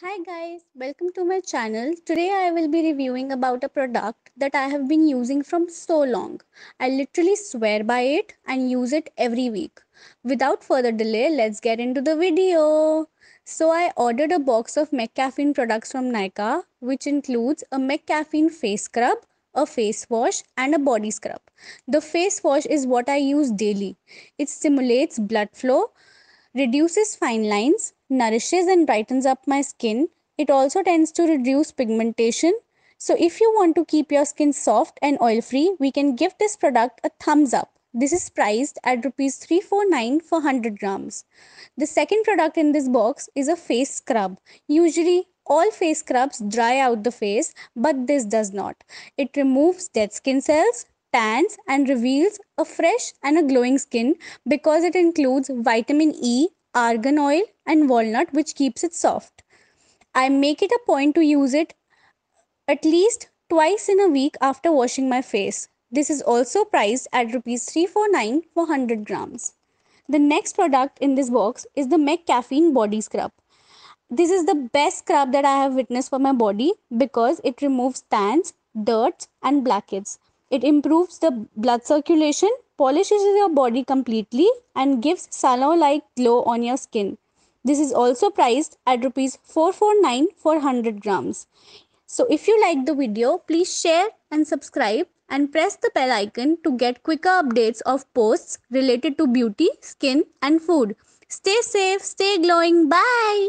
Hi guys, welcome to my channel. Today I will be reviewing about a product that I have been using from so long. I literally swear by it and use it every week. Without further delay, let's get into the video. So I ordered a box of McCaffeine products from Nika which includes a McCaffeine face scrub, a face wash and a body scrub. The face wash is what I use daily. It stimulates blood flow, reduces fine lines, nourishes and brightens up my skin. It also tends to reduce pigmentation. So if you want to keep your skin soft and oil free, we can give this product a thumbs up. This is priced at rupees 349 for 100 grams. The second product in this box is a face scrub. Usually all face scrubs dry out the face, but this does not. It removes dead skin cells, tans and reveals a fresh and a glowing skin because it includes vitamin E, argan oil, and walnut, which keeps it soft. I make it a point to use it at least twice in a week after washing my face. This is also priced at rupees 349 for 100 grams. The next product in this box is the MAC Caffeine Body Scrub. This is the best scrub that I have witnessed for my body because it removes tans, dirt, and blackheads. It improves the blood circulation, polishes your body completely, and gives salon like glow on your skin. This is also priced at rupees 449 for 100 grams. So if you like the video, please share and subscribe and press the bell icon to get quicker updates of posts related to beauty, skin and food. Stay safe, stay glowing. Bye.